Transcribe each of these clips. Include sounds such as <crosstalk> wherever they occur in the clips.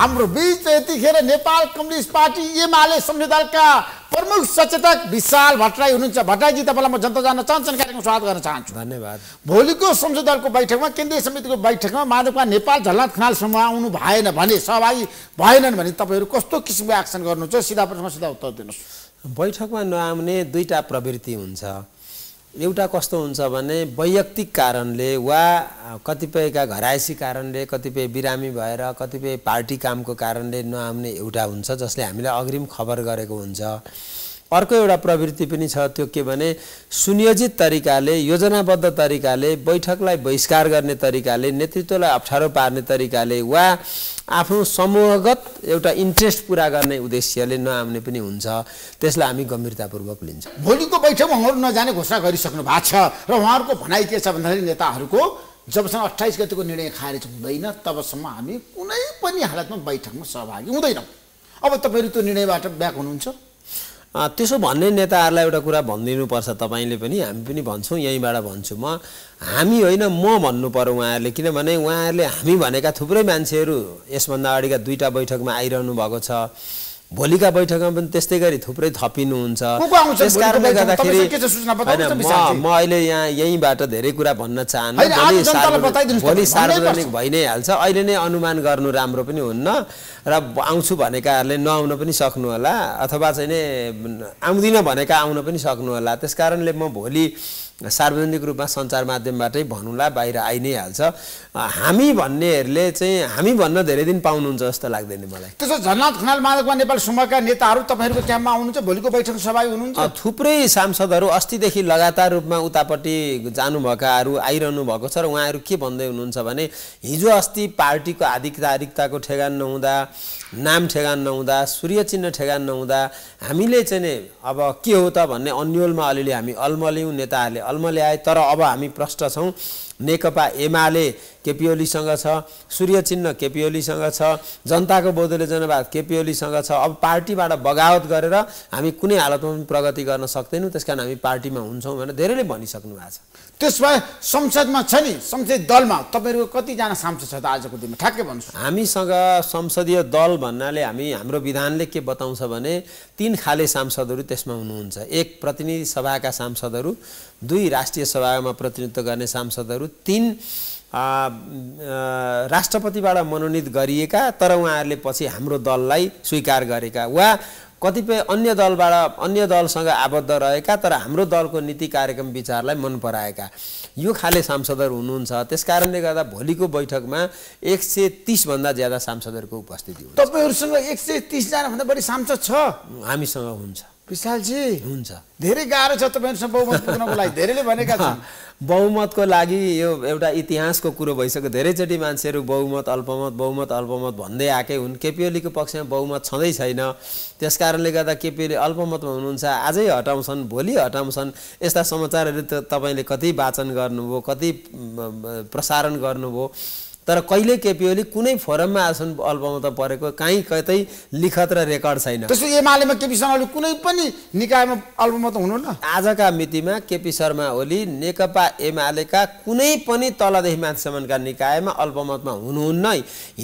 हाम्रो बिच यतिखेर नेपाल कम्युनिस्ट पार्टी एमाले संविधानका प्रमुख सचेतक विशाल भट्टराई हुनुहुन्छ भट्टराईजी तपाईँलाई म जनता जान चाहन्छन् कार्यक्रम स्वागत गर्न चाहन्छु धन्यवाद भोलिको संसद दलको बैठकमा केन्द्रीय समितिको बैठकमा माधवका नेपाल झलनाथ खनाल समूह आउनु भएन भने सहभागी भएनन् भने तपाईँहरू कस्तो किसिमको एक्सन गर्नुहुन्छ सिधा प्रश्न सिधा उत्तर दिनुहोस् बैठकमा नआउने दुईवटा प्रवृत्ति हुन्छ एउटा कस्तो हुन्छ भने वैयक्तिक कारणले वा कतिपयका घरायसी कारणले कतिपय बिरामी भएर कतिपय पार्टी कामको कारणले नआउने एउटा हुन्छ जसले हामीलाई अग्रिम खबर गरेको हुन्छ अर्को एउटा प्रवृत्ति पनि छ त्यो के भने सुनियोजित तरिकाले योजनाबद्ध तरिकाले बैठकलाई बहिष्कार गर्ने तरिकाले नेतृत्वलाई अप्ठ्यारो पार्ने तरिकाले वा आफ्नो समूहगत एउटा इन्ट्रेस्ट पुरा गर्ने उद्देश्यले नआउने पनि हुन्छ त्यसलाई हामी गम्भीरतापूर्वक लिन्छौँ भोलिको बैठकमा उहाँहरू नजाने घोषणा गरिसक्नु भएको छ र उहाँहरूको भनाइ के छ भन्दाखेरि नेताहरूको जबसम्म अठाइस गतिको निर्णय खारेज हुँदैन तबसम्म हामी कुनै पनि हालतमा बैठकमा सहभागी हुँदैनौँ अब तपाईँहरू त्यो निर्णयबाट ब्याक हुनुहुन्छ त्यसो भन्ने नेताहरूलाई एउटा कुरा भनिदिनुपर्छ तपाईँले पनि हामी पनि भन्छौँ यहीँबाट भन्छु म हामी होइन म भन्नु पऱ्यो उहाँहरूले किनभने उहाँहरूले हामी भनेका थुप्रै मान्छेहरू यसभन्दा अगाडिका दुईवटा बैठकमा आइरहनु भएको छ भोलिका बैठकमा पनि त्यस्तै गरी थुप्रै थपिनुहुन्छ त्यस कारणले गर्दाखेरि म अहिले यहाँ यहीँबाट धेरै कुरा भन्न चाहन्न भोलि सार्वजनिक भइ नै हाल्छ अहिले नै अनुमान गर्नु राम्रो पनि हुन्न र आउँछु भनेकाहरूले नआउन पनि सक्नुहोला अथवा चाहिँ नै आउँदिनँ भनेका आउन पनि सक्नुहोला त्यस कारणले म भोलि सार्वजनिक रूपमा सञ्चार माध्यमबाटै भनौँला बाहिर आइ नै हाल्छ हामी भन्नेहरूले चाहिँ हामी भन्न धेरै दिन पाउनुहुन्छ जस्तो लाग्दैन मलाई त्यसो झन्नाथ खनाल माधवमा नेपाल समूहका नेताहरू तपाईँहरूको क्याम्पमा आउनुहुन्छ भोलिको बैठक सभा हुनुहुन्छ थुप्रै सांसदहरू अस्तिदेखि लगातार रूपमा उतापट्टि जानुभएकाहरू आइरहनु भएको छ र उहाँहरू के भन्दै हुनुहुन्छ भने हिजो अस्ति पार्टीको आधिकारिकताको ठेगान नहुँदा नाम ठेगान नहुँदा सूर्य चिन्ह ठेगान नहुँदा हामीले चाहिँ नि अब के हो त भन्ने अन्यलमा अलिअलि हामी अल्मल्यौँ नेताहरूले अल्मल्याए तर अब हामी प्रष्ट छौँ नेकपा एमाले केपी ओलीसँग छ सूर्य चिन्ह केपी ओलीसँग छ जनताको बोधले जनवाद केपी ओलीसँग छ अब पार्टीबाट बगावत गरेर हामी कुनै हालतमा पनि प्रगति गर्न सक्दैनौँ त्यस कारण हामी पार्टीमा हुन्छौँ भनेर धेरैले भनिसक्नु भएको छ त्यस भए संसदमा छ नि संसदीय दलमा तपाईँहरूको कतिजना सांसद छ त आजको दिनमा ठ्याक्कै भन्नुहोस् हामीसँग संसदीय दल भन्नाले हामी हाम्रो विधानले के बताउँछ भने तिन खाले सांसदहरू त्यसमा हुनुहुन्छ एक प्रतिनिधि सभाका सांसदहरू दुई राष्ट्रिय सभामा प्रतिनिधित्व गर्ने सांसदहरू तिन राष्ट्रपतिबाट मनोनित गरिएका तर उहाँहरूले पछि हाम्रो दललाई स्वीकार गरेका वा कतिपय अन्य दलबाट अन्य दलसँग आबद्ध रहेका तर हाम्रो दलको नीति कार्यक्रम विचारलाई मन पराएका यो खाले सांसदहरू हुनुहुन्छ त्यस कारणले गर्दा भोलिको बैठकमा एक सय तिसभन्दा ज्यादा सांसदहरूको उपस्थिति हुन्छ तपाईँहरूसँग एक सय तिसजनाभन्दा बढी सांसद छ हामीसँग हुन्छ विशालजी हुन्छ धेरै गाह्रो छ तपाईँहरूसँग बहुमत पुग्नको लागि धेरैले भनेका छन् <laughs> बहुमतको लागि यो एउटा इतिहासको कुरो भइसक्यो धेरैचोटि मान्छेहरू बहुमत अल्पमत बहुमत अल्पमत भन्दै आएकै हुन् केपिओलीको पक्षमा बहुमत छँदै छैन त्यस कारणले गर्दा केपिओली अल्पमतमा हुनुहुन्छ आजै हटाउँछन् भोलि हटाउँछन् यस्ता समाचारहरू त तपाईँले कति वाचन गर्नुभयो कति प्रसारण गर्नुभयो तर कहिले केपी ओली कुनै फोरममा आसन अल्पमत परेको काहीँ कतै लिखत र रेकर्ड छैन त्यसो एमालेमा केपी शर्मा ओली कुनै पनि निकायमा अल्पमत त हुनुहुन्न आजका मितिमा केपी शर्मा ओली नेकपा एमालेका कुनै पनि तलदेखि माथिसम्मका निकायमा अल्पमतमा हुनुहुन्न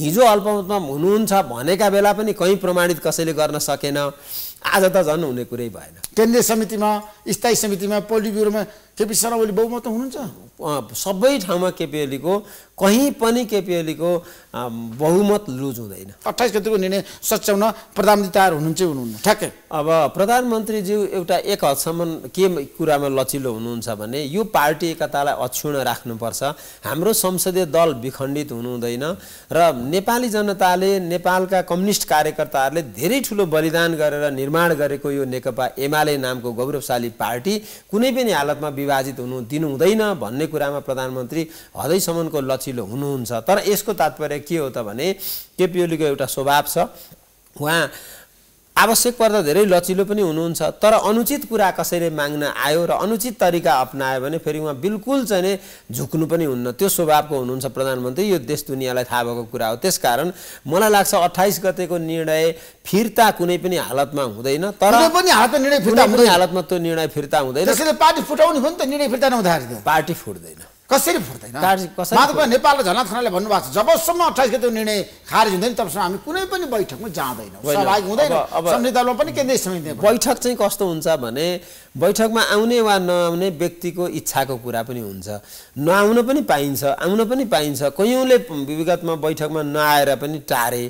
हिजो अल्पमतमा हुनुहुन्छ भनेका बेला पनि कहीँ प्रमाणित कसैले गर्न सकेन आज त झन् हुने कुरै भएन केन्द्रीय समितिमा स्थायी समितिमा पोलिट ब्युरोमा केपी शर्मा ओली बहुमत हुनुहुन्छ सबै ठाउँमा केपी ओलीको कहीँ पनि केपी ओलीको बहुमत लुज हुँदैन अठाइस गतिको निर्णय सच्याउन प्रधानमन्त्री तयार हुनुहुन्छ हुनुहुन्न ठ्याक्कै अब प्रधानमन्त्रीज्यू एउटा एक हदसम्म के कुरामा लचिलो हुनुहुन्छ भने यो पार्टी एकतालाई अक्षुण राख्नुपर्छ हाम्रो संसदीय दल विखण्डित हुनुहुँदैन र नेपाली जनताले नेपालका कम्युनिस्ट कार्यकर्ताहरूले धेरै ठुलो बलिदान गरेर निर्माण गरेको यो नेकपा एमाले नामको गौरवशाली पार्टी कुनै पनि हालतमा विभाजित हुनु दिनु हुँदैन भन्ने कुरामा प्रधानमन्त्री हदैसम्मको लचिलो हुनुहुन्छ तर यसको तात्पर्य के हो त भने केपी ओलीको एउटा स्वभाव छ उहाँ आवश्यक पर्दा धेरै लचिलो पनि हुनुहुन्छ तर अनुचित कुरा कसैले माग्न आयो र अनुचित तरिका अप्नायो भने फेरि उहाँ बिल्कुल चाहिँ झुक्नु पनि हुन्न त्यो स्वभावको हुनुहुन्छ प्रधानमन्त्री यो देश दुनियाँलाई थाहा भएको कुरा हो त्यसकारण मलाई लाग्छ अठाइस गतेको निर्णय फिर्ता कुनै पनि हालतमा हुँदैन तर पनि हालतमा त्यो निर्णय फिर्ता हुँदैन पार्टी फुटाउनु हो नि त निर्णय फिर्ता नहुँदाखेरि पार्टी फुट्दैन कसरी फुट्दैन माधव नेपाल र झलनाथ खनालले भन्नुभएको छ जबसम्म अठाइस गते निर्णय खारेज हुँदैन तबसम्म हामी कुनै पनि बैठकमा जाँदैनौँ सहभागी हुँदैन पनि केन्द्रीय समिति बैठक चाहिँ कस्तो हुन्छ भने बैठकमा आउने वा नआउने व्यक्तिको इच्छाको कुरा पनि हुन्छ नआउन पनि पाइन्छ आउन पनि पाइन्छ कैयौँले विगतमा बैठकमा नआएर पनि टारे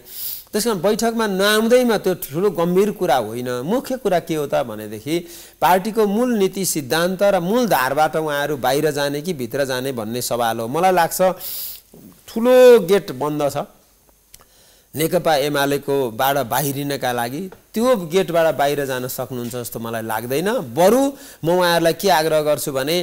त्यस कारण बैठकमा नआउँदैमा त्यो ठुलो गम्भीर कुरा होइन मुख्य कुरा के हो त भनेदेखि पार्टीको मूल नीति सिद्धान्त र मूल धारबाट उहाँहरू बाहिर जाने कि भित्र जाने भन्ने सवाल हो मलाई लाग्छ ठुलो गेट बन्द छ नेकपा एमालेकोबाट बाहिरिनका लागि त्यो गेटबाट बाहिर जान सक्नुहुन्छ जस्तो मलाई लाग्दैन बरु म उहाँहरूलाई के आग्रह गर्छु भने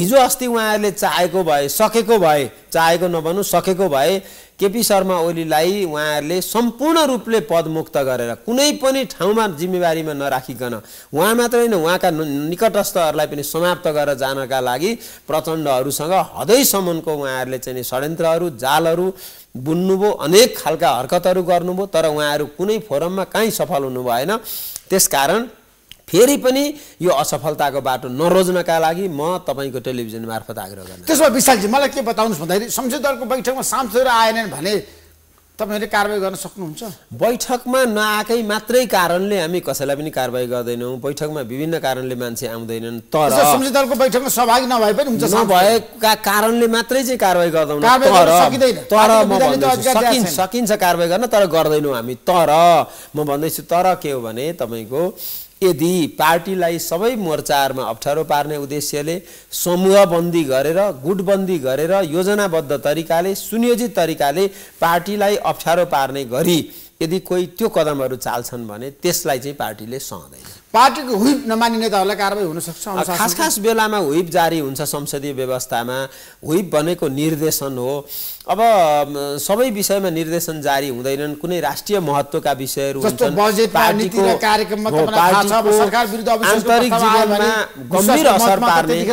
हिजो अस्ति उहाँहरूले चाहेको भए सकेको भए चाहेको नभनु सकेको भए केपी शर्मा ओलीलाई उहाँहरूले सम्पूर्ण रूपले पदमुक्त गरेर कुनै पनि ठाउँमा जिम्मेवारीमा नराखिकन उहाँ मात्र होइन उहाँका निकटस्थहरूलाई पनि समाप्त गरेर जानका लागि प्रचण्डहरूसँग हदैसम्मको उहाँहरूले चाहिँ षड्यन्त्रहरू जालहरू बुन्नुभयो अनेक खालका हरकतहरू गर्नुभयो तर उहाँहरू कुनै फोरममा काहीँ सफल हुनु भएन त्यसकारण फेरि पनि यो असफलताको बाटो नरोज्नका लागि म तपाईँको टेलिभिजन मार्फत आग्रह गर्छु त्यसमा विशालजी मलाई के बताउनुहोस् भन्दाखेरि दलको बैठकमा सांसदहरू आएनन् भने तपाईँहरूले कारवाही गर्न सक्नुहुन्छ बैठकमा नआएकै मात्रै कारणले हामी कसैलाई पनि कारवाही गर्दैनौँ बैठकमा विभिन्न कारणले मान्छे आउँदैनन् तर संसदीय दलको बैठकमा सहभागी नभए पनि हुन्छ नभएका कारणले मात्रै चाहिँ कारवाही गर्दैनौँ तर सकिन्छ सकिन्छ कारवाही गर्न तर गर्दैनौँ हामी तर म भन्दैछु तर के हो भने तपाईँको यदि पार्टीलाई सबै मोर्चाहरूमा अप्ठ्यारो पार्ने उद्देश्यले समूहबन्दी गरेर गुटबन्दी गरेर योजनाबद्ध तरिकाले सुनियोजित तरिकाले पार्टीलाई अप्ठ्यारो पार्ने गरी यदि कोही त्यो कदमहरू चाल्छन् भने त्यसलाई चाहिँ पार्टीले सहँदैन पार्टीको हुइप नमान्ने नेताहरूलाई कारवाही हुनसक्छ खास खास बेलामा हुइप जारी हुन्छ संसदीय व्यवस्थामा हुइप भनेको निर्देशन हो अब सबै विषयमा निर्देशन जारी हुँदैनन् कुनै राष्ट्रिय महत्त्वका विषयहरू आन्तरिक जीवनमा गम्भीर असर पार्ने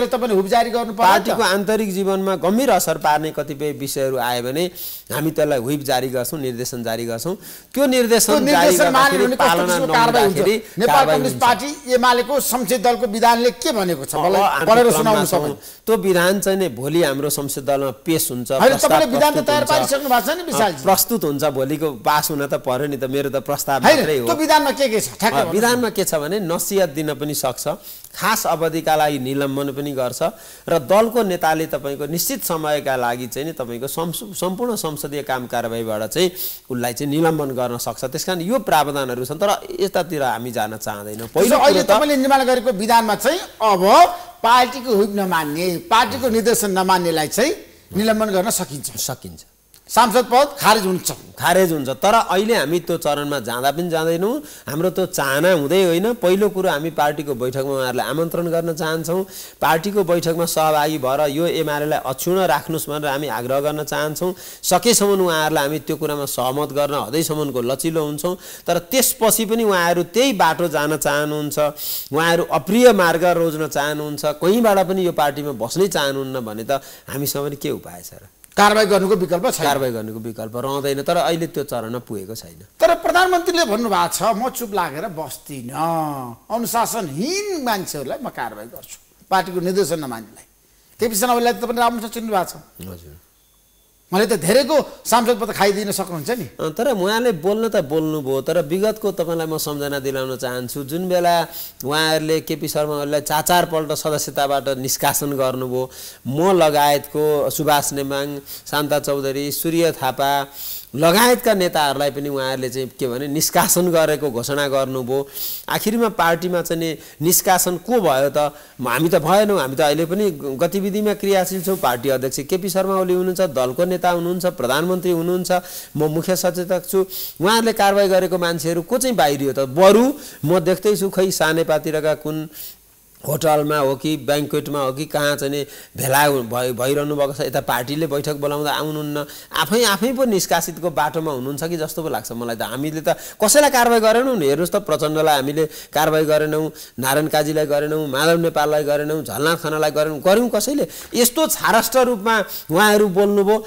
पार्टीको आन्तरिक जीवनमा गम्भीर असर पार्ने कतिपय विषयहरू आयो भने हामी त्यसलाई हुइप जारी गर्छौँ निर्देशन जारी गर्छौँ त्यो निर्देशन त्यो विधान चाहिँ भोलि हाम्रो संसद दलमा पेस हुन्छ सिद्धान्त तयार पारिसक्नु छ नि विशाल प्रस्तुत हुन्छ भोलिको पास हुन त पर्यो नि त मेरो त प्रस्ताव मात्रै हो विधानमा के के छ विधानमा के छ भने नसिहत दिन पनि सक्छ खास अवधिका लागि निलम्बन पनि गर्छ र दलको नेताले तपाईँको निश्चित समयका लागि चाहिँ नि तपाईँको सम्पूर्ण संसदीय काम कारवाहीबाट चाहिँ उसलाई चाहिँ निलम्बन गर्न सक्छ त्यस कारण यो प्रावधानहरू छन् तर यतातिर हामी जान चाहँदैनौँ पहिलो अहिले तपाईँले निर्माण गरेको विधानमा चाहिँ अब पार्टीको हुप नमान्ने पार्टीको निर्देशन नमान्नेलाई चाहिँ निलम्बन गर्न सकिन्छ सकिन्छ सांसद पद खारेज हुन्छ खारेज हुन्छ तर अहिले हामी त्यो चरणमा जाँदा पनि जाँदैनौँ हाम्रो त्यो चाहना हुँदै होइन पहिलो कुरो हामी पार्टीको बैठकमा उहाँहरूलाई आमन्त्रण गर्न चाहन्छौँ पार्टीको बैठकमा सहभागी भएर यो एमआरएलाई अक्षुण राख्नुहोस् भनेर हामी आग्रह गर्न चाहन्छौँ सकेसम्म उहाँहरूलाई हामी त्यो कुरामा सहमत गर्न हदैसम्मको लचिलो हुन्छौँ तर त्यसपछि पनि उहाँहरू त्यही बाटो जान चाहनुहुन्छ उहाँहरू अप्रिय मार्ग रोज्न चाहनुहुन्छ कहीँबाट पनि यो पार्टीमा बस्नै चाहनुहुन्न भने त हामीसँग के उपाय छ र कारवाही गर्नुको विकल्प छ कारवाही गर्नुको विकल्प रहँदैन तर अहिले त्यो चरणमा पुगेको छैन तर प्रधानमन्त्रीले भन्नुभएको छ म चुप लागेर बस्दिनँ अनुशासनहीन मान्छेहरूलाई म कारवाही गर्छु पार्टीको निर्देशन नमान्नेलाई केपी शर्मा ओलीलाई तपाईँले राम्रोसँग चिन्नु भएको छ हजुर मैले त धेरैको सांसद पत्र खाइदिन सक्नुहुन्छ नि तर उहाँले बोल्न त बोल्नुभयो तर विगतको तपाईँलाई म सम्झना दिलाउन चाहन्छु जुन बेला उहाँहरूले केपी शर्मा ओलीलाई चारपल्ट सदस्यताबाट निष्कासन गर्नुभयो म लगायतको सुभाष नेमाङ शान्ता चौधरी सूर्य थापा लगायतका नेताहरूलाई पनि उहाँहरूले चाहिँ के भने निष्कासन गरेको घोषणा गर्नुभयो आखिरमा पार्टीमा चाहिँ निष्कासन को भयो त हामी त भएनौँ हामी त अहिले पनि गतिविधिमा क्रियाशील छौँ पार्टी अध्यक्ष केपी शर्मा ओली हुनुहुन्छ दलको नेता हुनुहुन्छ प्रधानमन्त्री हुनुहुन्छ म मुख्य सचेतक छु उहाँहरूले कारवाही गरेको मान्छेहरू को चाहिँ बाहिरियो त बरु म देख्दैछु खै सानेपातिरका कुन होटलमा हो कि ब्याङ्कवेटमा हो कि कहाँ चाहिँ भेला भइ भइरहनु भएको छ यता पार्टीले बैठक बोलाउँदा आउनुहुन्न आफै आफै पो निष्कासितको बाटोमा हुनुहुन्छ कि जस्तो पो लाग्छ मलाई त हामीले त कसैलाई कारवाही गरेनौँ नि हेर्नुहोस् त प्रचण्डलाई हामीले कारवाही गरेनौँ नारायण काजीलाई गरेनौँ माधव नेपाललाई गरेनौँ झलनाथ खानालाई गरेनौँ गऱ्यौँ कसैले यस्तो छारष्ट रूपमा उहाँहरू बोल्नुभयो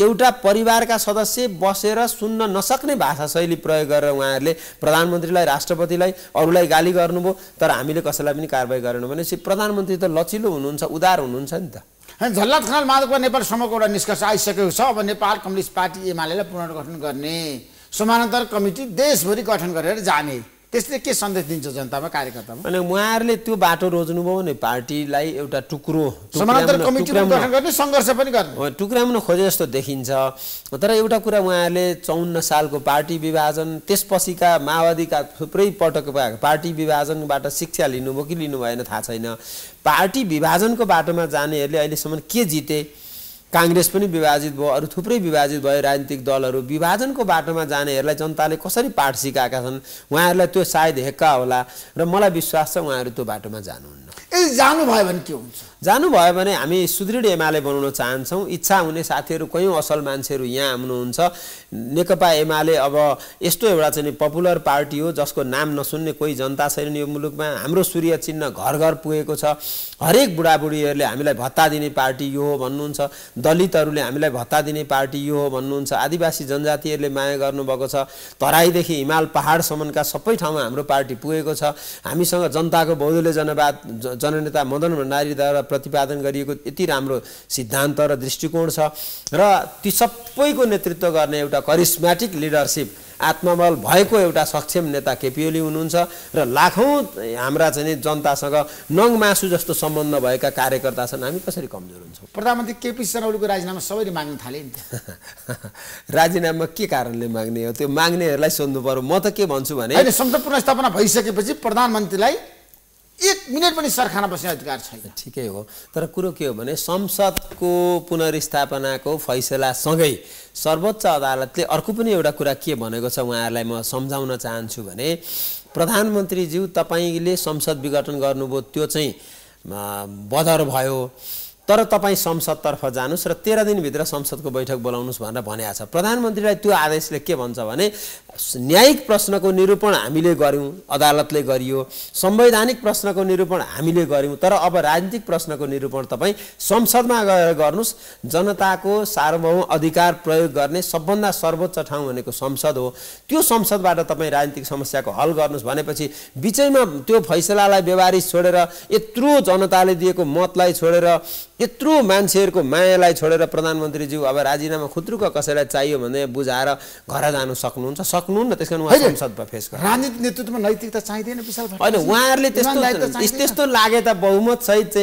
एउटा परिवारका सदस्य बसेर सुन्न नसक्ने भाषा शैली प्रयोग गरेर उहाँहरूले प्रधानमन्त्रीलाई राष्ट्रपतिलाई अरूलाई गाली गर्नुभयो तर हामीले कसैलाई पनि कारवाही गरेनौँ भनेपछि प्रधानमन्त्री त लचिलो हुनुहुन्छ उदार हुनुहुन्छ नि त झल्लत खान माधवको नेपाल समूहको एउटा निष्कर्ष आइसकेको छ अब नेपाल कम्युनिस्ट पार्टी एमाले पुनर्गठन गर्ने समानान्तर कमिटी देशभरि गठन गरेर जाने त्यसले के सन्देश दिन्छ जनतामा कार्यकर्तामा अनि उहाँहरूले त्यो बाटो रोज्नुभयो भने पार्टीलाई एउटा टुक्रो गर्ने सङ्घर्ष पनि गर्ने टुक्राउन खोजे जस्तो देखिन्छ तर एउटा कुरा उहाँहरूले चौन्न सालको पार्टी विभाजन त्यसपछिका माओवादीका थुप्रै पटक पार्टी विभाजनबाट शिक्षा लिनुभयो कि लिनु भएन थाहा छैन पार्टी विभाजनको बाटोमा जानेहरूले अहिलेसम्म के जिते काङ्ग्रेस पनि विभाजित भयो अरू थुप्रै विभाजित भयो राजनीतिक दलहरू विभाजनको बाटोमा जानेहरूलाई जनताले कसरी पाठ सिकाएका छन् उहाँहरूलाई त्यो सायद हेक्का होला र मलाई विश्वास छ उहाँहरू त्यो बाटोमा जानुहुन्न यदि जानुभयो भने के हुन्छ जानुभयो भने हामी सुदृढ एमाले बनाउन चाहन्छौँ इच्छा हुने साथीहरू कयौँ असल मान्छेहरू यहाँ आउनुहुन्छ नेकपा एमाले अब यस्तो एउटा चाहिँ पपुलर पार्टी हो जसको नाम नसुन्ने कोही जनता छैन यो मुलुकमा हाम्रो सूर्य चिन्ह घर घर पुगेको छ हरेक बुढाबुढीहरूले हामीलाई भत्ता दिने पार्टी यो हो भन्नुहुन्छ दलितहरूले हामीलाई भत्ता दिने पार्टी यो हो भन्नुहुन्छ आदिवासी जनजातिहरूले माया गर्नुभएको छ तराईदेखि हिमाल पहाडसम्मका सबै ठाउँमा हाम्रो पार्टी पुगेको छ हामीसँग जनताको बहुदलीय जनवाद जननेता मदन भण्डारीद्वारा प्रतिपादन गरिएको यति राम्रो सिद्धान्त र दृष्टिकोण छ र ती सबैको नेतृत्व गर्ने एउटा करिस्म्याटिक लिडरसिप आत्मबल भएको एउटा सक्षम नेता केपिओली हुनुहुन्छ र लाखौँ हाम्रा चाहिँ जनतासँग नङ मासु जस्तो सम्बन्ध भएका कार्यकर्ता छन् हामी कसरी कमजोर हुन्छौँ प्रधानमन्त्री केपी शर्मा ओलीको राजीनामा सबैले माग्न थाले नि <laughs> राजीनामा के कारणले माग्ने हो त्यो माग्नेहरूलाई सोध्नु पर्यो म त के भन्छु भने संसद स्थापना भइसकेपछि प्रधानमन्त्रीलाई एक मिनट पनि सरखाना बस्ने अधिकार छैन ठिकै हो तर कुरो के हो भने संसदको पुनर्स्थापनाको फैसलासँगै सर्वोच्च अदालतले अर्को पनि एउटा कुरा के भनेको छ उहाँहरूलाई म सम्झाउन चाहन्छु भने प्रधानमन्त्रीज्यू तपाईँले संसद विघटन गर्नुभयो त्यो चाहिँ बदर भयो तर तपाईँ संसदतर्फ जानुहोस् र तेह्र दिनभित्र संसदको बैठक बोलाउनुहोस् भनेर भनेको छ प्रधानमन्त्रीलाई त्यो आदेशले के भन्छ भने न्यायिक प्रश्नको निरूपण हामीले गऱ्यौँ अदालतले गरियो संवैधानिक प्रश्नको निरूपण हामीले गऱ्यौँ तर अब राजनीतिक प्रश्नको निरूपण तपाईँ संसदमा गएर गर्नुहोस् जनताको सार्वभौम अधिकार प्रयोग गर्ने सबभन्दा सर्वोच्च ठाउँ भनेको संसद हो त्यो संसदबाट तपाईँ राजनीतिक समस्याको हल गर्नुहोस् भनेपछि बिचैमा त्यो फैसलालाई व्यवहारिक छोडेर यत्रो जनताले दिएको मतलाई छोडेर यत्रो मान्छेहरूको मायालाई छोडेर प्रधानमन्त्रीज्यू अब राजीनामा खुत्रुक कसैलाई चाहियो भने बुझाएर घर जानु सक्नुहुन्छ सक्नुहुन्न त्यस कारण संसदमा फेस गर्नु राजनीतिक नेतृत्वमा नैतिकता चाहिँ होइन उहाँहरूले त्यस्तो त्यस्तो लागे त बहुमत सहित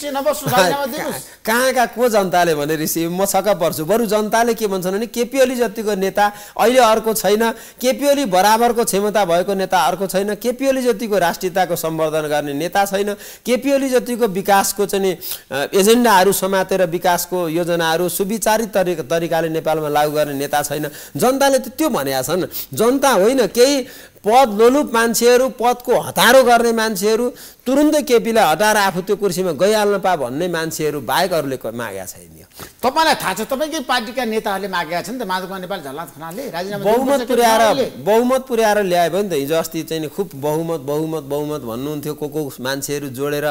चाहिँ <laughs> कहाँ कहाँ को जनताले भने ऋषि म छक्क पर्छु बरु जनताले के भन्छन् भने केपी ओली जतिको नेता अहिले अर्को छैन केपी ओली बराबरको क्षमता भएको नेता अर्को छैन केपी ओली जतिको राष्ट्रियताको सम्वर्धन गर्ने नेता छैन केपी अस्ट्रेली जतिको विकासको चाहिँ एजेन्डाहरू समातेर विकासको योजनाहरू सुविचारित तरि तरिकाले नेपालमा लागू गर्ने नेता छैन जनताले त त्यो भनेका छन् जनता होइन केही पद लोलुप मान्छेहरू पदको हतारो गर्ने मान्छेहरू तुरुन्तै केपीलाई हटाएर आफू त्यो कुर्सीमा गइहाल्न पा भन्ने मान्छेहरू बाहेक अरूले मागेका छैन यो तपाईँलाई थाहा छ तपाईँकै पार्टीका नेताहरूले मागेका छन् त माधव नेपाल झलनाथ खनालले राजीनामा बहुमत पुर्याएर बहुमत पुर्याएर ल्यायो भने त हिजो अस्ति चाहिँ खुब बहुमत बहुमत बहुमत भन्नुहुन्थ्यो को को मान्छेहरू जोडेर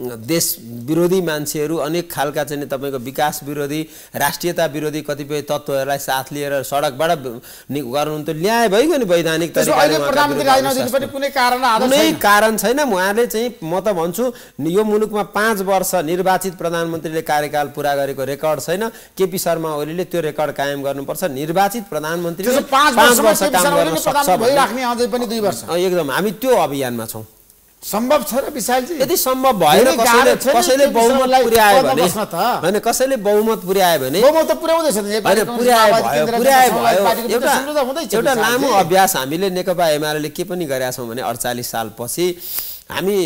देश विरोधी मान्छेहरू अनेक खालका चाहिँ तपाईँको विकास विरोधी राष्ट्रियता विरोधी कतिपय तत्त्वहरूलाई साथ लिएर सडकबाट गर्नुहुन्छ ल्याए भइगयो नि वैधानिक कुनै कारण छैन उहाँले चाहिँ म त भन्छु यो मुलुकमा पाँच वर्ष निर्वाचित प्रधानमन्त्रीले कार्यकाल पुरा गरेको रेकर्ड छैन केपी शर्मा ओलीले त्यो रेकर्ड कायम गर्नुपर्छ निर्वाचित प्रधानमन्त्री पाँच वर्ष काम गर्न सक्छ एकदम हामी त्यो अभियानमा छौँ सम्भव छ र विशालजी यदि सम्भव भएन कसैले कसैले बहुमत पुर्यायो भने होइन कसैले बहुमत पुर्यायो भने बहुमत त भयो एउटा एउटा लामो अभ्यास हामीले नेकपा एमाले के पनि गरेका छौँ भने अडचालिस सालपछि हामी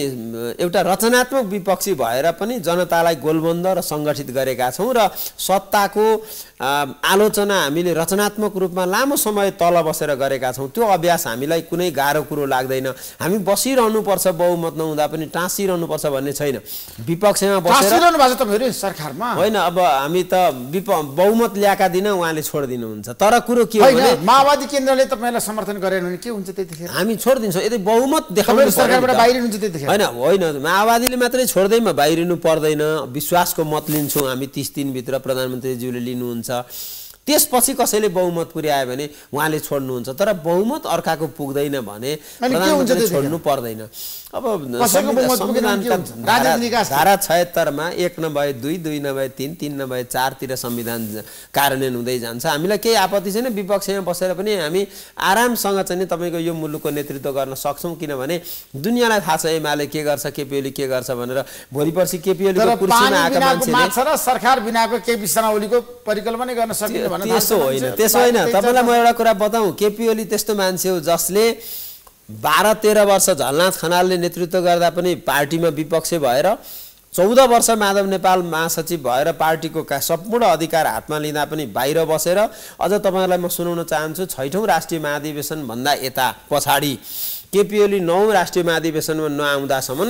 एउटा रचनात्मक विपक्षी भएर पनि जनतालाई गोलबन्द र सङ्गठित गरेका छौँ र सत्ताको आलोचना हामीले रचनात्मक रूपमा लामो समय तल बसेर गरेका छौँ त्यो अभ्यास हामीलाई कुनै गाह्रो कुरो लाग्दैन हामी बसिरहनुपर्छ बहुमत नहुँदा पनि टाँसिरहनुपर्छ भन्ने छैन विपक्षमा बसेर सरकारमा होइन अब हामी त विप बहुमत ल्याएका दिन उहाँले छोडिदिनुहुन्छ तर कुरो के हो माओवादी केन्द्रले तपाईँलाई समर्थन गरेन भने के हुन्छ त्यतिखेर हामी छोडिदिन्छौँ यदि बहुमत देखाउनु सरकारबाट बाहिर छोडिदिन्छु होइन होइन माओवादीले मात्रै छोड्दैमा बाहिरिनु पर्दैन विश्वासको मत लिन्छौँ हामी तिस दिनभित्र प्रधानमन्त्रीज्यूले लिनुहुन्छ त्यसपछि कसैले बहुमत पुर्यायो भने उहाँले छोड्नुहुन्छ तर बहुमत अर्काको पुग्दैन भने प्रधानमन्त्रीले छोड्नु पर्दैन अब संविधानका धारा छयत्तरमा एक नभए दुई दुई नभए तिन तिन नभए चारतिर संविधान कार्यान्वयन हुँदै जान्छ हामीलाई केही आपत्ति छैन विपक्षमा बसेर पनि हामी आरामसँग चाहिँ तपाईँको यो मुलुकको नेतृत्व गर्न सक्छौँ किनभने दुनियाँलाई थाहा छ एमाले के गर्छ केपिओली के गर्छ भनेर भोलि पर्सि केपिओली सरकार बिनाको केपी ओलीको परिकल्पना गर्न सकिन्छ त्यसो होइन त्यसो होइन तपाईँलाई म एउटा कुरा बताउँ केपी ओली त्यस्तो मान्छे हो जसले बाह्र तेह्र वर्ष झलनाथ खनालले नेतृत्व गर्दा पनि पार्टीमा विपक्षी भएर चौध वर्ष माधव नेपाल महासचिव भएर पार्टीको का सम्पूर्ण अधिकार हातमा लिँदा पनि बाहिर बसेर अझ तपाईँहरूलाई म सुनाउन चाहन्छु छैठौँ राष्ट्रिय महाधिवेशनभन्दा यता पछाडि केपिओली नौ राष्ट्रिय महाधिवेशनमा नआउँदासम्म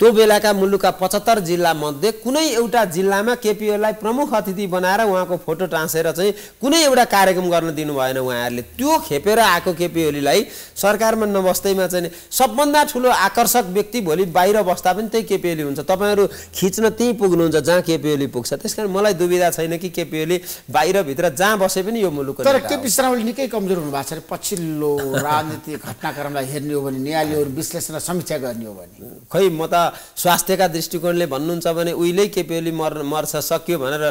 त्यो बेलाका मुलुकका पचहत्तर मध्ये कुनै एउटा जिल्लामा केपिओलाई प्रमुख अतिथि बनाएर उहाँको फोटो टाँसेर चाहिँ कुनै एउटा कार्यक्रम गर्न दिनु भएन उहाँहरूले त्यो खेपेर आएको केपिओलीलाई सरकारमा नबस्दैमा चाहिँ सबभन्दा ठुलो आकर्षक व्यक्ति भोलि बाहिर बस्दा पनि त्यही केपिओली हुन्छ तपाईँहरू खिच्न त्यहीँ पुग्नुहुन्छ जहाँ केपिओली पुग्छ त्यस कारण मलाई दुविधा छैन कि केपिओली बाहिरभित्र जहाँ बसे पनि यो मुलुकको तर केपी शर्माले निकै कमजोर हुनुभएको भएको छ पछिल्लो <laughs> राजनीतिक घटनाक्रमलाई हेर्ने हो भने न्यायालयहरू विश्लेषण र समीक्षा गर्ने हो भने खै म त स्वास्थ्यका दृष्टिकोणले भन्नुहुन्छ भने उहिले केपिओली मर मर्छ सक्यो भनेर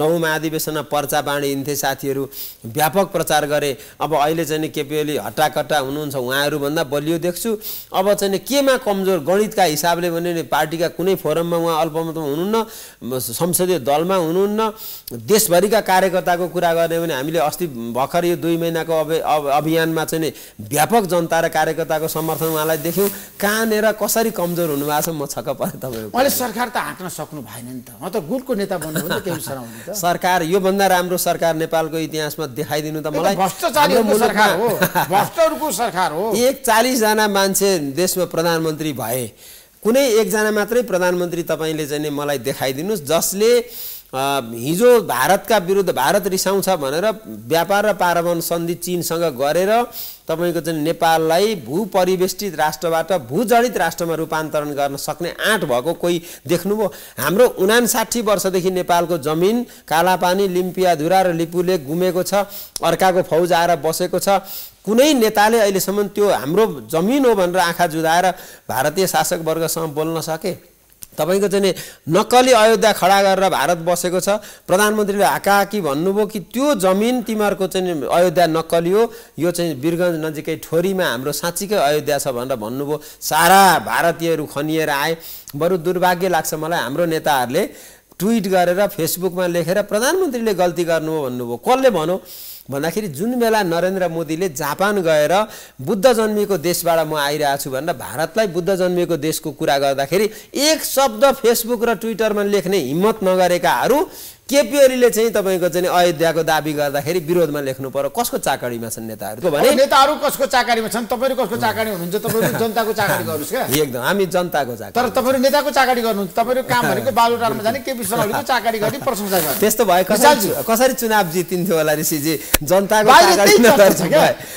नौ महाधिवेशनमा पर्चा बाँडिन्थे साथीहरू व्यापक प्रचार गरे अब अहिले चाहिँ केपिओली हट्टाकट्टा हुनुहुन्छ उहाँहरूभन्दा बलियो देख्छु अब चाहिँ केमा कमजोर गणितका हिसाबले भने नि पार्टीका कुनै फोरममा उहाँ अल्पमतमा हुनुहुन्न संसदीय दलमा हुनुहुन्न देशभरिका कार्यकर्ताको कुरा गर्ने भने हामीले अस्ति भर्खर यो दुई महिनाको अब अभियानमा चाहिँ व्यापक जनता र कार्यकर्ताको समर्थन उहाँलाई देख्यौँ कहाँनिर कसरी कमजोर हुनुभएको छ म छक्क परेँ तपाईँको मैले सरकार त हाँक्न सक्नु भएन नि त म त गुटको नेता बन्नु सराउनु सरकार योभन्दा राम्रो सरकार नेपालको इतिहासमा देखाइदिनु त मलाई सरकार <laughs> सरकार हो एक चालिसजना मान्छे देशमा प्रधानमन्त्री भए कुनै एकजना मात्रै प्रधानमन्त्री तपाईँले चाहिँ मलाई देखाइदिनुहोस् जसले हिजो भारतका विरुद्ध भारत रिसाउँछ भनेर व्यापार र पारवन सन्धि चिनसँग गरेर तपाईँको चाहिँ नेपाललाई भूपरिवेष्टित राष्ट्रबाट भूजडित राष्ट्रमा रूपान्तरण गर्न सक्ने आँट भएको कोही देख्नुभयो हाम्रो उनासाठी वर्षदेखि नेपालको जमिन कालापानी लिम्पियाधुरा र लिपुले गुमेको छ अर्काको फौज आएर बसेको छ कुनै नेताले अहिलेसम्म त्यो हाम्रो जमिन हो भनेर आँखा जुदाएर भारतीय शासकवर्गसँग बोल्न सके तपाईँको चाहिँ नक्कली अयोध्या खडा गरेर भारत बसेको छ प्रधानमन्त्रीले हाकाहाकी भन्नुभयो कि त्यो जमिन तिमीहरूको चाहिँ अयोध्या नक्कली हो यो चाहिँ वीरगन्ज नजिकै ठोरीमा हाम्रो साँच्चीकै अयोध्या छ भनेर भन्नुभयो सारा भारतीयहरू खनिएर आए बरु दुर्भाग्य लाग्छ मलाई हाम्रो नेताहरूले ट्विट गरेर फेसबुकमा लेखेर प्रधानमन्त्रीले गल्ती गर्नु भन्नुभयो कसले भनौँ भन्दाखेरि जुन बेला नरेन्द्र मोदीले जापान गएर बुद्ध जन्मिएको देशबाट म आइरहेको छु भनेर भारतलाई बुद्ध जन्मिएको देशको कुरा गर्दाखेरि एक शब्द फेसबुक र ट्विटरमा लेख्ने हिम्मत नगरेकाहरू केपी ओलीले चाहिँ तपाईँको चाहिँ अयोध्याको दावी गर्दाखेरि विरोधमा लेख्नु पर्यो कसको चाकरीमा छन् नेताहरू भने नेताहरू कसको चाकरीमा छन् तपाईँहरू कसको चाकरी हुनुहुन्छ तपाईँहरू जनताको चाकरी गर्नुहोस् क्या एकदम हामी जनताको चाकरी तर तपाईँहरू नेताको चाकरी गर्नुहुन्छ तपाईँहरू काम भनेको <laughs> बालुटारमा जाने केपी शर्माको चाकरी गर्ने प्रशंसा गर्नु त्यस्तो भयो कसरी चुनाव जितिन्थ्यो होला ऋषिजी जनताको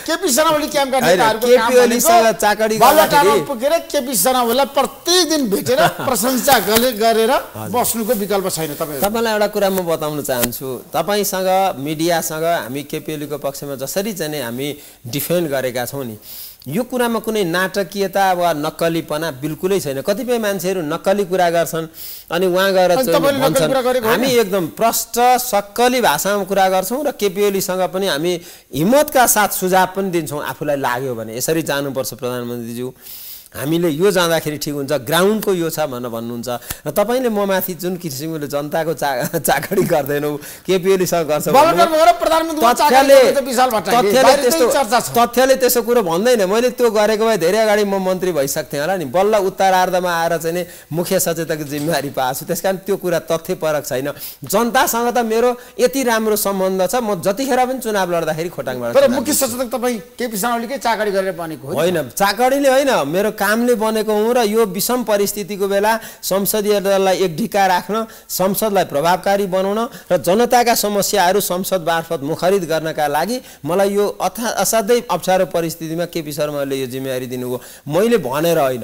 केपी शर्मा ओली क्याम्पका नेताहरूको केपी ओलीसँग चाकरी बालुटारमा पुगेर केपी शर्मा ओलीलाई प्रत्येक दिन भेटेर <laughs> प्रशंसा गरेर बस्नुको विकल्प छैन तपाईँ तपाईँलाई एउटा कुरा म बताउन चाहन्छु तपाईँसँग मिडियासँग हामी केपिएलको पक्षमा जसरी चाहिँ हामी डिफेन्ड गरेका छौँ नि यो कुरामा कुनै नाटकीयता वा नक्कलीपना बिल्कुलै छैन कतिपय मान्छेहरू नक्कली कुरा गर्छन् अनि उहाँ गएर भन्छन् हामी एकदम प्रष्ट सक्कली भाषामा कुरा गर्छौँ र केपिओलीसँग पनि हामी हिम्मतका साथ सुझाव पनि दिन्छौँ आफूलाई लाग्यो भने यसरी जानुपर्छ प्रधानमन्त्रीज्यू हामीले यो जाँदाखेरि ठिक हुन्छ ग्राउन्डको यो छ भनेर भन्नुहुन्छ र तपाईँले म माथि जुन किसिमले जनताको चा चाकडी गर्दैनौ केपिएलसँग गर्छ तथ्यले त्यस्तो कुरो भन्दैन मैले त्यो गरेको भए धेरै अगाडि म मन्त्री भइसक्थेँ होला नि बल्ल उत्तरार्धमा आएर चाहिँ नि मुख्य सचेतक जिम्मेवारी पाएको छु त्यस कारण त्यो कुरा तथ्यपरक छैन जनतासँग त मेरो यति राम्रो सम्बन्ध छ म जतिखेर पनि चुनाव लड्दाखेरि खोटाङबाट मुख्य सचेतक तपाईँ केपी चाकडी गरेर बनेको होइन चाकडीले होइन मेरो कामले बनेको हुँ र यो विषम परिस्थितिको बेला संसदीय दललाई एक ढिका राख्न संसदलाई प्रभावकारी बनाउन र जनताका समस्याहरू संसद मार्फत मुखरित गर्नका लागि मलाई यो अथा असाध्यै अप्ठ्यारो परिस्थितिमा केपी शर्माले यो जिम्मेवारी दिनुभयो मैले भनेर होइन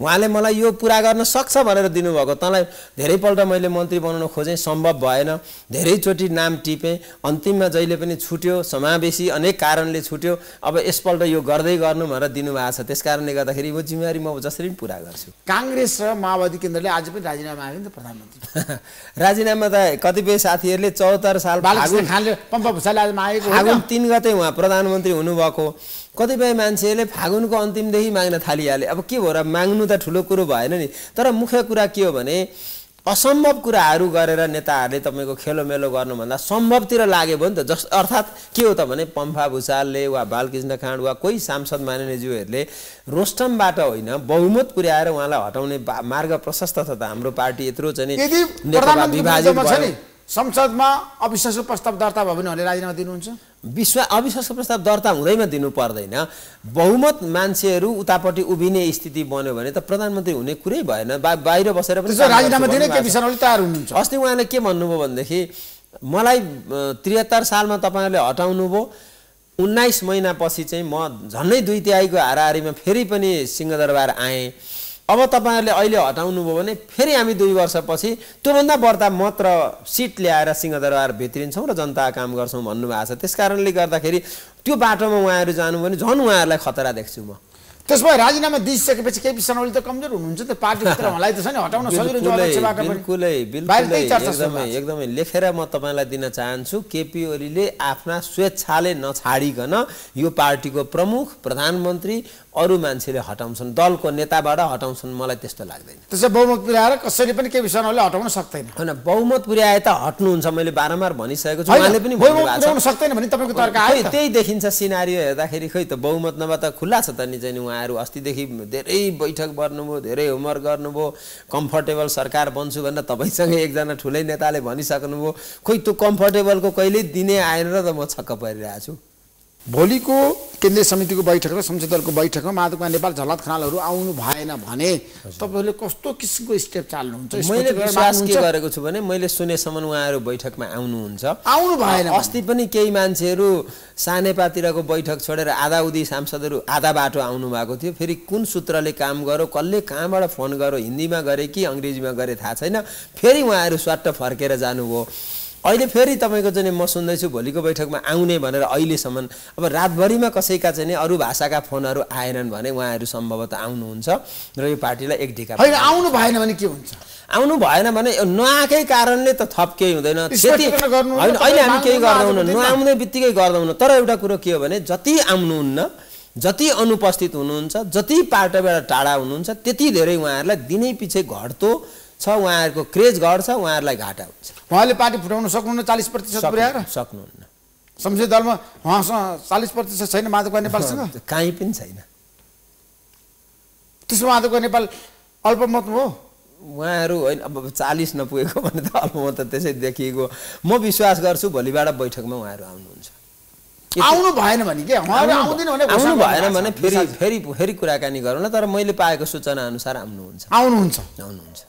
उहाँले मलाई यो पुरा गर्न सक्छ भनेर दिनुभएको तँलाई धेरैपल्ट मैले मन्त्री बनाउन खोजेँ सम्भव भएन धेरैचोटि नाम टिपेँ अन्तिममा जहिले पनि छुट्यो समावेशी अनेक कारणले छुट्यो अब यसपल्ट यो गर्दै गर्नु भनेर दिनुभएको छ त्यस कारणले गर्दाखेरि यो जिम्मेवारी म जसरी पनि पुरा गर्छु काङ्ग्रेस र माओवादी केन्द्रले आज पनि राजीनामा आयो नि त प्रधानमन्त्री <laughs> राजीनामा त कतिपय साथीहरूले चौहत्तर साल फागुन तिन गते उहाँ प्रधानमन्त्री हुनुभएको कतिपय मान्छेले फागुनको अन्तिमदेखि माग्न थालिहाले अब के भयो र माग्नु त ठुलो कुरो भएन नि तर मुख्य कुरा के हो भने असम्भव कुराहरू गरेर नेताहरूले तपाईँको खेलोमेलो गर्नुभन्दा सम्भवतिर लाग्यो नि त जस अर्थात् के हो त भने पम्फा भुषालले वा बालकृष्ण खाँड वा कोही सांसद माननीयज्यूहरूले रोस्टमबाट होइन बहुमत पुर्याएर उहाँलाई हटाउने मार्ग प्रशस्त छ त हाम्रो पार्टी यत्रो चाहिँ विभाजित संसदमा अविश्वासको प्रस्ताव दर्ता भयो भने उहाँले राजीनामा दिनुहुन्छ विश्वास अविश्वासको प्रस्ताव दर्ता हुँदैमा दिनु पर्दैन बहुमत मान्छेहरू उतापट्टि उभिने स्थिति बन्यो भने त प्रधानमन्त्री हुने कुरै भएन बा बाहिर बसेर पनि राजीनामा दिने केपी तयार हुनुहुन्छ अस्ति उहाँले के भन्नुभयो भनेदेखि मलाई त्रिहत्तर सालमा तपाईँहरूले हटाउनुभयो उन्नाइस महिनापछि चाहिँ म झन्नै दुई तिहाईको हाराहारीमा फेरि पनि सिंहदरबार आएँ अब तपाईँहरूले अहिले हटाउनुभयो भने फेरि हामी दुई वर्षपछि त्योभन्दा बढ्ता मत र सिट ल्याएर सिंहदरबार भित्रिन्छौँ र जनता काम गर्छौँ भन्नुभएको छ त्यस कारणले गर्दाखेरि त्यो बाटोमा उहाँहरू जानुभयो भने झन् उहाँहरूलाई खतरा देख्छु म त्यस भए राजीनामा दिइसकेपछि केपी ओली त कमजोर हुनुहुन्छ त पार्टीभित्र मलाई त छ नि हटाउन एकदमै एकदमै लेखेर म तपाईँलाई दिन चाहन्छु केपी ओलीले आफ्ना स्वेच्छाले नछाडिकन यो पार्टीको प्रमुख प्रधानमन्त्री अरू मान्छेले हटाउँछन् दलको नेताबाट हटाउँछन् मलाई त्यस्तो लाग्दैन त्यसो बहुमत पुर्याएर कसैले पनि केही शर्माले हटाउन सक्दैन होइन बहुमत पुर्याए त हट्नुहुन्छ मैले बारम्बार भनिसकेको छु उहाँले पनि सक्दैन भने तपाईँको तर्क त्यही देखिन्छ सिनारियो हेर्दाखेरि खै त बहुमत नभए त खुल्ला छ त नि चाहिँ उहाँहरू अस्तिदेखि धेरै बैठक गर्नुभयो धेरै होमवर्क गर्नुभयो कम्फर्टेबल सरकार बन्छु भनेर तपाईँसँग एकजना ठुलै नेताले भनिसक्नुभयो खोइ त्यो कम्फर्टेबलको कहिल्यै दिने आएन र त म छक्क परिरहेको छु भोलिको केन्द्रीय समितिको बैठक र संसद दलको बैठकमा माधव नेपाल झलत खनालहरू आउनु भएन भने तपाईँहरूले कस्तो किसिमको स्टेप चाल्नुहुन्छ मैले विश्वास के गरेको छु भने मैले सुनेसम्म उहाँहरू बैठकमा आउनुहुन्छ आउनु भएन अस्ति पनि केही मान्छेहरू सानेपातिरको बैठक छोडेर आधा उदी सांसदहरू आधा बाटो आउनु भएको थियो फेरि कुन सूत्रले काम गर्यो कसले कहाँबाट फोन गर्यो हिन्दीमा गरे कि अङ्ग्रेजीमा गरे थाहा छैन फेरि उहाँहरू स्वाट फर्केर जानुभयो अहिले फेरि तपाईँको चाहिँ म सुन्दैछु भोलिको बैठकमा आउने भनेर अहिलेसम्म अब रातभरिमा कसैका चाहिँ अरू भाषाका फोनहरू आएनन् भने उहाँहरू सम्भवतः आउनुहुन्छ र यो पार्टीलाई एक ढिका आउनु भएन भने के हुन्छ आउनु भएन भने नआएकै कारणले त थप केही हुँदैन त्यति होइन अहिले हामी केही गर्दैनौँ नआउने बित्तिकै गर्दैनौँ तर एउटा कुरो के हो भने जति आउनुहुन्न जति अनुपस्थित हुनुहुन्छ जति पार्टीबाट टाढा हुनुहुन्छ त्यति धेरै उहाँहरूलाई दिनै पछि घट्दो छ उहाँहरूको क्रेज घट्छ उहाँहरूलाई घाटा हुन्छ उहाँले पार्टी फुटाउन सक्नुहुन्न चालिस प्रतिशत पुर्याएर सक्नुहुन्न संसदीय दलमा उहाँसँग चालिस प्रतिशत छैन माधव <laughs> नेपालसँग काहीँ पनि छैन त्यसो माधव नेपाल अल्पमत हो उहाँहरू होइन अब चालिस नपुगेको भने त अल्पमत त त्यसै देखिएको म विश्वास गर्छु भोलिबाट बैठकमा उहाँहरू आउनुहुन्छ आउनु भएन भने के आउनु भएन भने फेरि फेरि फेरि कुराकानी गरौँ न तर मैले पाएको सूचना अनुसार आउनुहुन्छ आउनुहुन्छ आउनुहुन्छ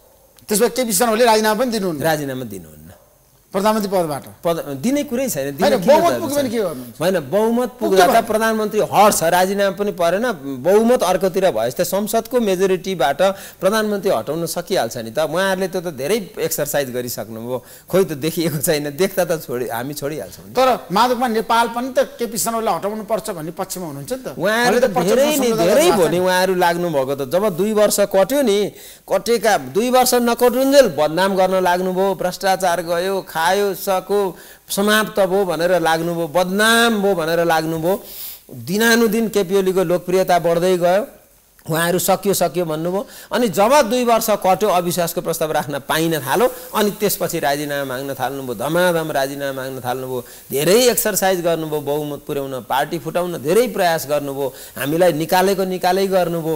त्यसमा केपी शर्माले राजीनामा पनि दिनुहुन्छ राजीनामा दिनुहुन्छ प्रधानमन्त्री पदबाट पद दिने कुरै छैन होइन बहुमत पुग्दा त प्रधानमन्त्री हट्छ राजीनामा पनि परेन बहुमत अर्कोतिर भएपछि त संसदको मेजोरिटीबाट प्रधानमन्त्री हटाउन सकिहाल्छ नि त उहाँहरूले त्यो त धेरै एक्सर्साइज गरिसक्नुभयो खोइ त देखिएको छैन देख्दा त छोडि हामी छोडिहाल्छौँ तर माधवमा नेपाल पनि त केपी शर्माले हटाउनु पर्छ भन्ने पक्षमा हुनुहुन्छ नि त उहाँहरू त धेरै नै धेरै भयो नि उहाँहरू लाग्नुभएको त जब दुई वर्ष कट्यो नि कटेका दुई वर्ष नकटुन्जेल बदनाम गर्न लाग्नुभयो भ्रष्टाचार गयो छायो सको समाप्त भयो भनेर लाग्नुभयो बदनाम भयो भनेर लाग्नुभयो दिनानुदिन केपिओलीको लोकप्रियता बढ्दै गयो उहाँहरू सकियो सकियो भन्नुभयो अनि जब दुई वर्ष कट्यो अविश्वासको प्रस्ताव राख्न पाइन थालो अनि त्यसपछि राजीनामा माग्न थाल्नुभयो धमाधम राजीनामा माग्न थाल्नुभयो धेरै एक्सर्साइज गर्नुभयो बहुमत पुर्याउन पार्टी फुटाउन धेरै प्रयास गर्नुभयो हामीलाई निकालेको निकालै गर्नुभयो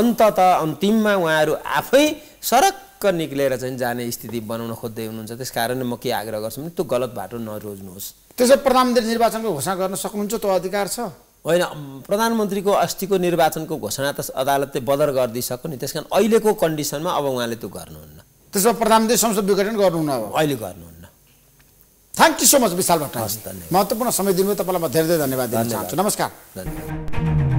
अन्तत अन्तिममा उहाँहरू आफै सरक टक्क निक्लेर चाहिँ जाने स्थिति बनाउन खोज्दै हुनुहुन्छ त्यस कारणले म के आग्रह गर्छु भने त्यो गलत बाटो नरोज्नुहोस् त्यसो प्रधानमन्त्री निर्वाचनको घोषणा गर्न सक्नुहुन्छ त्यो अधिकार छ होइन प्रधानमन्त्रीको अस्तिको निर्वाचनको घोषणा त अदालतले बदर गरिदिइसक्यो नि त्यस कारण अहिलेको कन्डिसनमा अब उहाँले त्यो गर्नुहुन्न त्यसो प्रधानमन्त्री संसद विघटन गर्नुहुन्न अब अहिले गर्नुहुन्न thank you so much Vishal Bhatt महत्त्वपूर्ण समय दिनुभयो तपाईँलाई म धेरै धेरै धन्यवाद दिन चाहन्छु नमस्कार धन्यवाद